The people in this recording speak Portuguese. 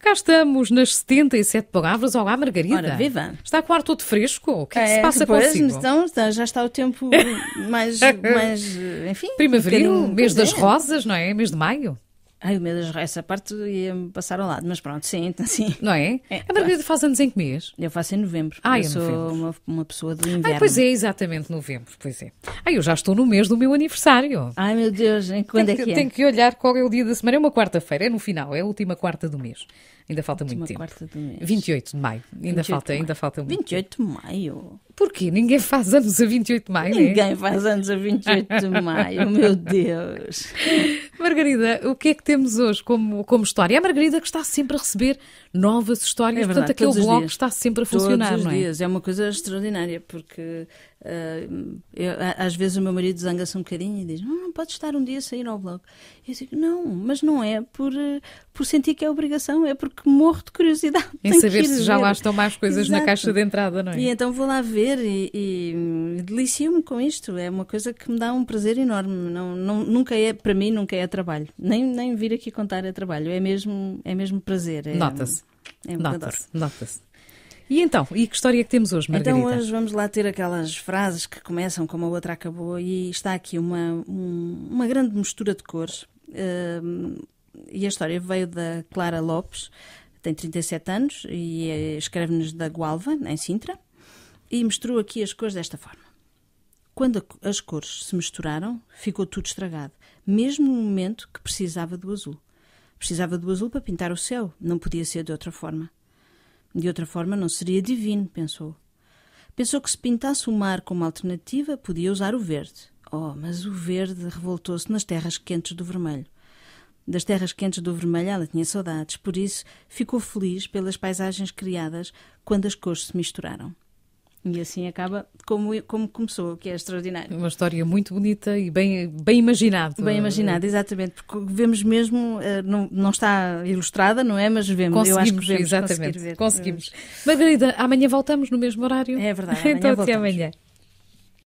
Cá estamos nas 77 palavras. Olá, Margarida. Ora, viva. Está com o ar todo fresco? O que é que se é, passa depois, consigo? Então, já está o tempo mais, mais enfim... Primaveril, um mês das rosas, não é? Mês de maio. Ai, o meu Deus, essa parte ia-me passar ao lado, mas pronto, sim, então sim. Não é? é a Margarida faz anos em que mês? Eu faço em novembro. Ah, eu, sou novembro. Uma, uma pessoa do inverno. Ah, pois é, exatamente, novembro, pois é. Ah, eu já estou no mês do meu aniversário. Ai, meu Deus, quando é que é? Tenho que olhar qual é o dia da semana, é uma quarta-feira, é no final, é a última quarta do mês. Ainda falta muito tempo. Quarta do mês. 28 de maio, ainda falta, maio. ainda falta muito 28 de maio? Porquê? Ninguém faz anos a 28 de maio, é? Ninguém é? faz anos a 28 de maio, meu Deus. Margarida, o que é que temos hoje como, como história? É a Margarida que está sempre a receber novas histórias, é verdade, portanto aquele blog dias. está sempre a funcionar, todos os é? dias, é? é uma coisa extraordinária, porque uh, eu, às vezes o meu marido zanga-se um bocadinho e diz, não, não pode estar um dia a sair ao blog. eu digo, não, mas não é por, eh, por sentir que é obrigação, é porque morro de curiosidade. Em saber se já ver. lá estão mais coisas Exato. na caixa de entrada, não é? E então vou lá ver e, e delicio-me com isto. É uma coisa que me dá um prazer enorme. Não, não, nunca é, para mim, nunca é trabalho. Nem, nem vir aqui contar é trabalho. É mesmo, é mesmo prazer. É, Nota-se. É Nota-se. Nota-se. E então, e que história é que temos hoje, Margarida? Então hoje vamos lá ter aquelas frases que começam como a outra acabou e está aqui uma, um, uma grande mistura de cores. Uh, e a história veio da Clara Lopes, tem 37 anos e é, escreve-nos da Gualva, em Sintra e misturou aqui as cores desta forma. Quando as cores se misturaram, ficou tudo estragado, mesmo no momento que precisava do azul. Precisava do azul para pintar o céu, não podia ser de outra forma. De outra forma, não seria divino, pensou. Pensou que se pintasse o mar como alternativa, podia usar o verde. Oh, mas o verde revoltou-se nas terras quentes do vermelho. Das terras quentes do vermelho ela tinha saudades, por isso ficou feliz pelas paisagens criadas quando as cores se misturaram. E assim acaba como, como começou, que é extraordinário. Uma história muito bonita e bem, bem imaginada. Bem imaginada, exatamente, porque vemos mesmo, eh, não, não está ilustrada, não é? Mas vemos, conseguimos, eu acho que vemos, exatamente, ver. conseguimos. Eh, Margarida, amanhã voltamos no mesmo horário? É verdade, amanhã Então até amanhã.